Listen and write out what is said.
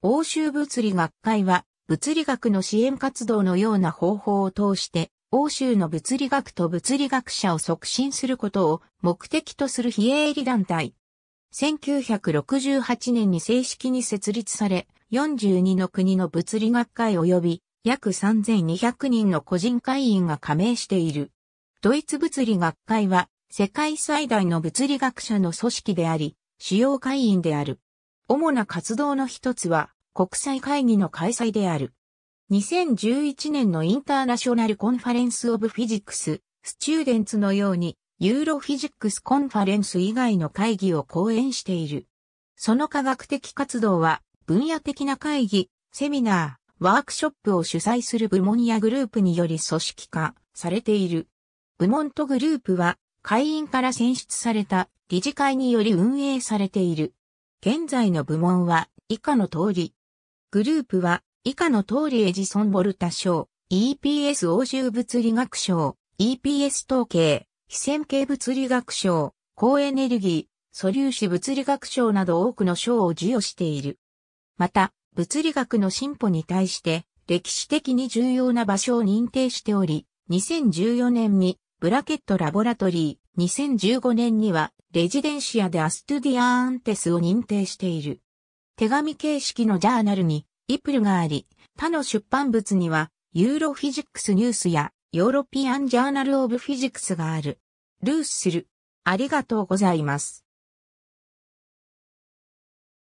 欧州物理学会は、物理学の支援活動のような方法を通して、欧州の物理学と物理学者を促進することを目的とする非営利団体。1968年に正式に設立され、42の国の物理学会及び約3200人の個人会員が加盟している。ドイツ物理学会は世界最大の物理学者の組織であり、主要会員である。主な活動の一つは国際会議の開催である。2011年のインターナショナルコンファレンスオブフィジックス、スチューデンツのように、ユーロフィジックスコンファレンス以外の会議を講演している。その科学的活動は、分野的な会議、セミナー、ワークショップを主催する部門やグループにより組織化されている。部門とグループは、会員から選出された理事会により運営されている。現在の部門は以下の通り。グループは以下の通りエジソン・ボルタ賞、EPS 欧州物理学賞、EPS 統計、非線形物理学賞、高エネルギー、素粒子物理学賞など多くの賞を授与している。また、物理学の進歩に対して歴史的に重要な場所を認定しており、2014年にブラケットラボラトリ2015年にはレジデンシアでアストゥディアーンテスを認定している。手紙形式のジャーナルにイプルがあり、他の出版物にはユーロフィジックスニュースやヨーロピアンジャーナルオブフィジックスがある。ルースする。ありがとうございます。